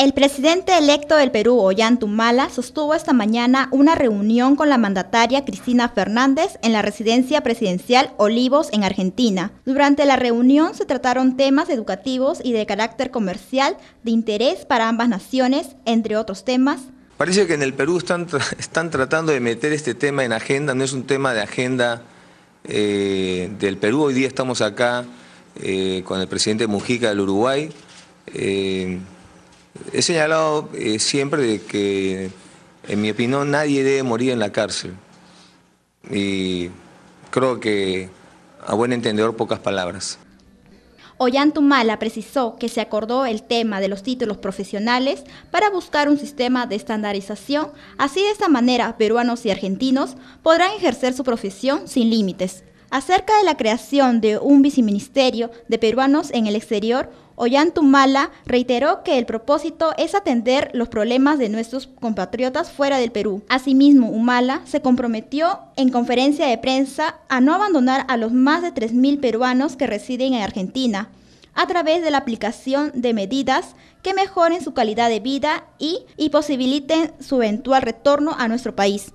El presidente electo del Perú, Ollantumala, sostuvo esta mañana una reunión con la mandataria Cristina Fernández en la residencia presidencial Olivos en Argentina. Durante la reunión se trataron temas educativos y de carácter comercial de interés para ambas naciones, entre otros temas. Parece que en el Perú están, están tratando de meter este tema en agenda, no es un tema de agenda eh, del Perú. Hoy día estamos acá eh, con el presidente Mujica del Uruguay. Eh, He señalado eh, siempre de que, en mi opinión, nadie debe morir en la cárcel. Y creo que a buen entendedor pocas palabras. Ollantumala precisó que se acordó el tema de los títulos profesionales para buscar un sistema de estandarización, así de esta manera peruanos y argentinos podrán ejercer su profesión sin límites. Acerca de la creación de un viceministerio de peruanos en el exterior, Ollantumala reiteró que el propósito es atender los problemas de nuestros compatriotas fuera del Perú. Asimismo, Humala se comprometió en conferencia de prensa a no abandonar a los más de 3.000 peruanos que residen en Argentina a través de la aplicación de medidas que mejoren su calidad de vida y, y posibiliten su eventual retorno a nuestro país.